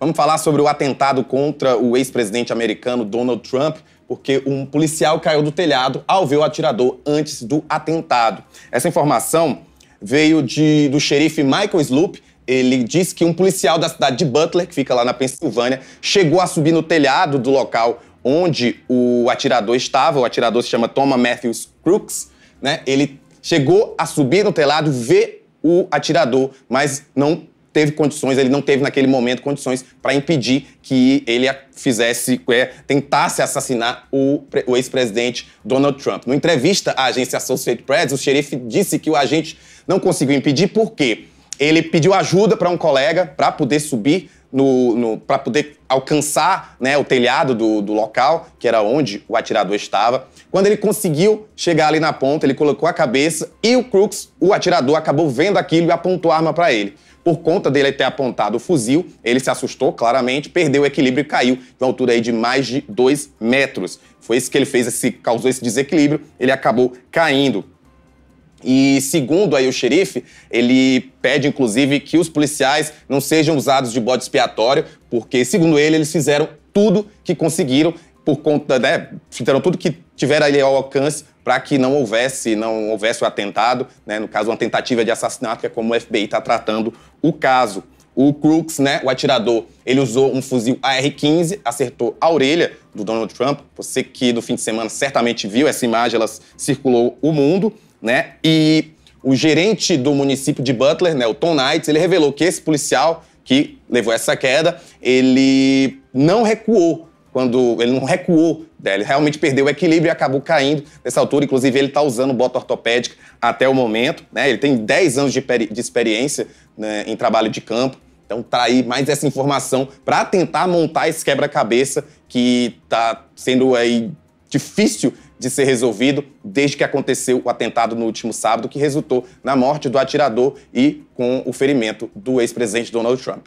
Vamos falar sobre o atentado contra o ex-presidente americano Donald Trump, porque um policial caiu do telhado ao ver o atirador antes do atentado. Essa informação veio de, do xerife Michael Sloop. Ele disse que um policial da cidade de Butler, que fica lá na Pensilvânia, chegou a subir no telhado do local onde o atirador estava. O atirador se chama Thomas Matthews Crooks. Né? Ele chegou a subir no telhado, ver o atirador, mas não teve condições, ele não teve naquele momento condições para impedir que ele fizesse, é, tentasse assassinar o, o ex-presidente Donald Trump. Na entrevista à agência Associated Press, o xerife disse que o agente não conseguiu impedir porque ele pediu ajuda para um colega para poder subir no, no para poder alcançar né, o telhado do, do, local, que era onde o atirador estava. Quando ele conseguiu chegar ali na ponta, ele colocou a cabeça e o Crooks, o atirador, acabou vendo aquilo e apontou a arma para ele. Por conta dele ter apontado o fuzil, ele se assustou claramente, perdeu o equilíbrio e caiu de uma altura aí de mais de 2 metros. Foi isso que ele fez, esse, causou esse desequilíbrio, ele acabou caindo. E segundo aí o xerife, ele pede inclusive que os policiais não sejam usados de bode expiatório, porque segundo ele, eles fizeram tudo que conseguiram por conta, né, fizeram tudo que tiveram ali ao alcance para que não houvesse, não houvesse o atentado, né, no caso uma tentativa de assassinato, que é como o FBI está tratando o caso. O Crooks, né, o atirador, ele usou um fuzil AR-15, acertou a orelha do Donald Trump. Você que no fim de semana certamente viu essa imagem, ela circulou o mundo, né? E o gerente do município de Butler, né, o Tom Knights, ele revelou que esse policial que levou essa queda, ele não recuou quando ele não recuou, né? ele realmente perdeu o equilíbrio e acabou caindo nessa altura. Inclusive, ele está usando bota ortopédica até o momento. Né? Ele tem 10 anos de, de experiência né, em trabalho de campo. Então, trair tá aí mais essa informação para tentar montar esse quebra-cabeça que está sendo aí difícil de ser resolvido desde que aconteceu o atentado no último sábado, que resultou na morte do atirador e com o ferimento do ex-presidente Donald Trump.